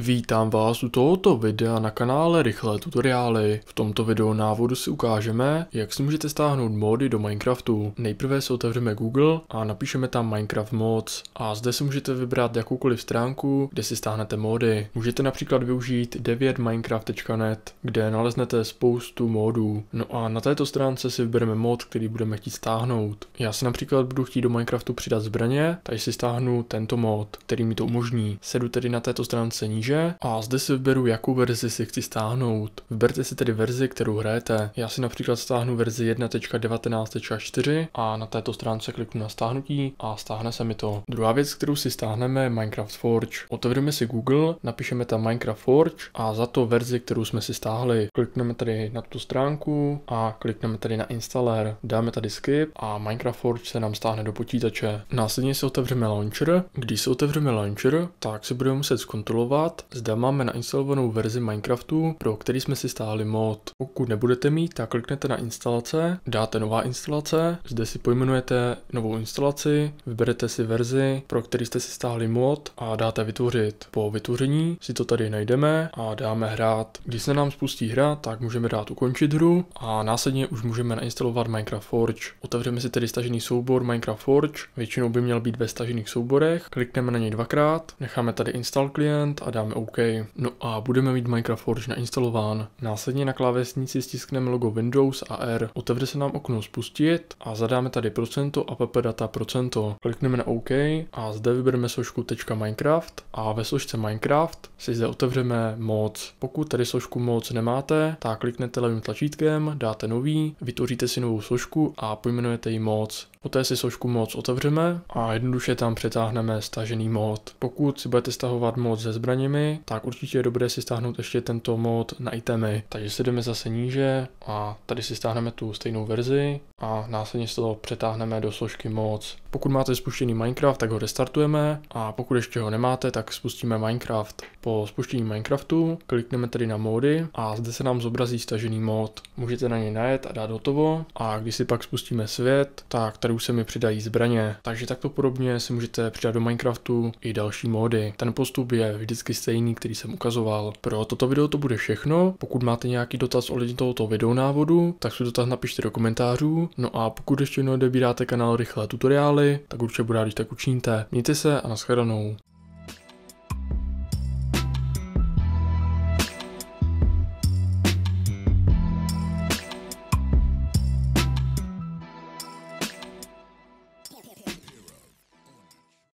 Vítám vás u tohoto videa na kanále Rychlé tutoriály. V tomto videu návodu si ukážeme, jak si můžete stáhnout mody do Minecraftu. Nejprve si otevřeme Google a napíšeme tam Minecraft Mods. A zde si můžete vybrat jakoukoliv stránku, kde si stáhnete mody. Můžete například využít 9minecraft.net, kde naleznete spoustu modů. No a na této stránce si vybereme mod, který budeme chtít stáhnout. Já si například budu chtít do Minecraftu přidat zbraně, takže si stáhnu tento mod, který mi to umožní. Sedu tedy na této stránce níže kříže a zde si vyberu, jakou verzi si chci stáhnout. Vyberte si tedy verzi, kterou hrajete. Já si například stáhnu verzi 1.19.4 a na této stránce kliknu na stáhnutí a stáhne se mi to. Druhá věc, kterou si stáhneme, je Minecraft Forge. Otevřeme si Google, napíšeme tam Minecraft Forge a za to verzi, kterou jsme si stáhli. Klikneme tady na tu stránku a klikneme tady na installer. Dáme tady skip a Minecraft Forge se nám stáhne do počítače. Následně si otevřeme launcher. Když si otevřeme launcher, tak si budeme muset zkontrolovat, zde zda máme nainstalovanou verzi Minecraftu, pro který jsme si stáhli mod. Pokud nebudete mít, tak kliknete na instalace, dáte nová instalace, zde si pojmenujete novou instalaci, vyberete si verzi, pro který jste si stáhli mod a dáte vytvořit. Po vytvoření si to tady najdeme a dáme hrát. Když se nám spustí hra, tak můžeme dát ukončit hru a následně už můžeme nainstalovat Minecraft Forge. Otevřeme si tedy stažený soubor Minecraft Forge, většinou by měl být ve stažených souborech, klikneme na něj dvakrát, necháme tady install klient a dáme dáme OK. No a budeme mít Minecraft Forge nainstalován. Následně na klávesnici stiskneme logo Windows a R, otevře se nám okno spustit a zadáme tady procento a data procento. Klikneme na OK a zde vybereme složku .minecraft a ve složce Minecraft si zde otevřeme moc. Pokud tady složku moc nemáte, tak kliknete levým tlačítkem, dáte nový, vytvoříte si novou složku a pojmenujete ji moc. Poté si složku moc otevřeme a jednoduše tam přetáhneme stažený mod. Pokud si budete stahovat mod ze zbraně, nimi, tak určitě je dobré si stáhnout ještě tento mod na itemy. Takže si jdeme zase níže a tady si stáhneme tu stejnou verzi a následně se to přetáhneme do složky moc. Pokud máte spuštěný Minecraft, tak ho restartujeme a pokud ještě ho nemáte, tak spustíme Minecraft. Po spuštění Minecraftu klikneme tedy na módy a zde se nám zobrazí stažený mod. Můžete na něj najet a dát hotovo a když si pak spustíme svět, tak tady už se mi přidají zbraně. Takže takto podobně si můžete přidat do Minecraftu i další módy. Ten postup je vždycky stejný, který jsem ukazoval. Pro toto video to bude všechno. Pokud máte nějaký dotaz ohledně tohoto videonávodu, tak si dotaz napište do komentářů. No a pokud ještě neodebíráte kanál Rychlé tutoriály, tak určitě budu rád, když tak učiníte. Mějte se a nashledanou.